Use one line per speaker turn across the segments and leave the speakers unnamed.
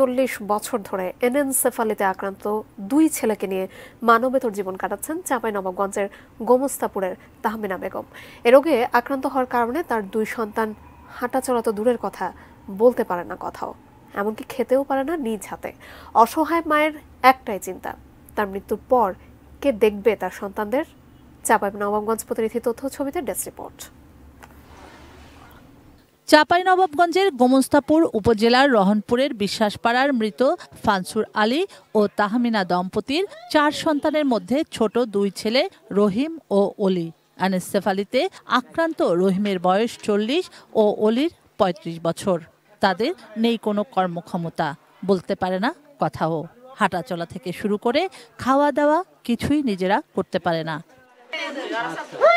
চল্লিশ বছর ধরে এনএনসেফালিতে আক্রান্ত দুই ছেলেকে নিয়ে মানবেতর জীবন কাটাচ্ছেন নবাবগঞ্জের গোমস্তাপুরের তাহমিনা বেগম এ রোগে আক্রান্ত হওয়ার কারণে তার দুই সন্তান হাঁটাচলা তো দূরের কথা বলতে পারে না কথাও এমনকি খেতেও পারে না নিজ হাতে অসহায় মায়ের একটাই চিন্তা তার মৃত্যুর পর কে দেখবে তার সন্তানদের চাঁপাই নবাবগঞ্জ প্রতিনিধি তথ্য ছবিতে ডেস্ক রিপোর্ট
চাঁপাইনবাবগঞ্জের গোমস্তাপুর উপজেলার রহনপুরের বিশ্বাসপাড়ার মৃত ফানসুর আলী ও তাহমিনা দম্পতির চার সন্তানের মধ্যে ছোট দুই ছেলে রহিম ও অলি অ্যানেসেফালিতে আক্রান্ত রহিমের বয়স চল্লিশ ও অলির ৩৫ বছর তাদের নেই কোনো কর্মক্ষমতা বলতে পারে না কথাও হাঁটা চলা থেকে শুরু করে খাওয়া দাওয়া কিছুই নিজেরা করতে পারে না আচ্ছা।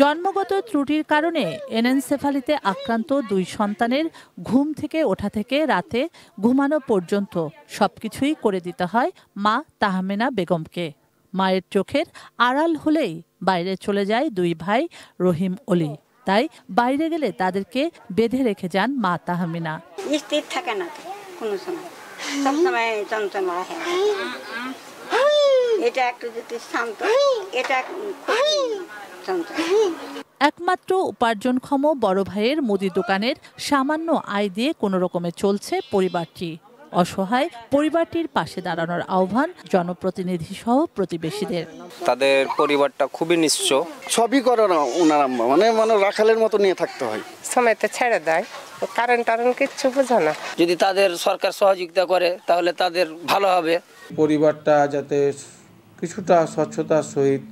জন্মগত ত্রুটির কারণে এনএনসেফালিতে আক্রান্ত দুই সন্তানের ঘুম থেকে ওঠা থেকে রাতে ঘুমানো পর্যন্ত সবকিছুই করে দিতে হয় মা তাহমেনা বেগমকে মায়ের চোখের আড়াল হলেই বাইরে চলে যায় দুই ভাই রহিম অলি তাই বাইরে গেলে তাদেরকে বেঁধে রেখে যান মা তাহমিনা
স্থির থাকে না কোনো সময় সবসময় চঞ্চল এটা একটু যদি শান্ত এটা
একমাত্র উপার্জনক্ষম বড় ভাইয়ের মুদি দোকানের সামান্য আয় দিয়ে কোনো রকমে চলছে পরিবারটি অসহায় পরিবারটির পাশে দাঁড়ানোর আহ্বান জনপ্রতিনিধি সহ প্রতিবেশীদের
তাদের পরিবারটা খুবই নিঃস্ব ছবি করে না ওনারা মানে মানে রাখালের মতো নিয়ে থাকতে হয়
সময়তে ছেড়ে দেয় কারণ টারণ কিচ্ছু বোঝে না যদি তাদের সরকার
সহযোগিতা করে তাহলে তাদের ভালো হবে
পরিবারটা যাতে কিছুটা স্বচ্ছতার সহিত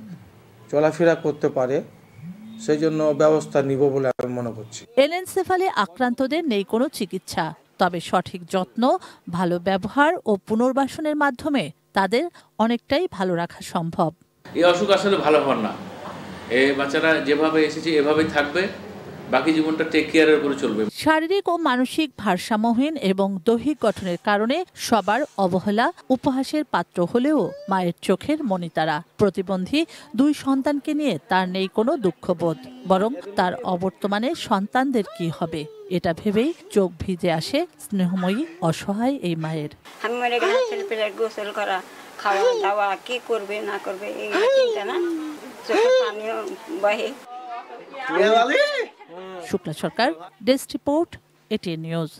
চলাফেরা করতে পারে সেই জন্য ব্যবস্থা নিব বলে আমি মনে করছি
এনএনসেফালে আক্রান্তদের নেই কোনো চিকিৎসা তবে সঠিক যত্ন ভালো ব্যবহার ও পুনর্বাসনের মাধ্যমে তাদের অনেকটাই ভালো রাখা সম্ভব
এই অসুখ আসলে ভালো হওয়ার না এই বাচ্চারা যেভাবে এসেছে এভাবেই থাকবে বাকি জীবনটা টেক কেয়ারের উপরে চলবে
শারীরিক ও মানসিক ভারসাম্যহীন এবং দৈহিক গঠনের কারণে সবার অবহেলা উপহাসের পাত্র হলেও মায়ের চোখের মনি তারা প্রতিবন্ধী দুই সন্তানকে নিয়ে তার নেই কোনো দুঃখবোধ বরং তার অবর্তমানে সন্তানদের কি হবে এটা ভেবেই চোখ ভিজে আসে স্নেহময়ী অসহায় এই মায়ের
আমি মনে গোসল করা খাওয়া দাওয়া কি করবে না করবে এই চিন্তা না চোখে পানিও বহে
Shukla Sarkar desk report ATN news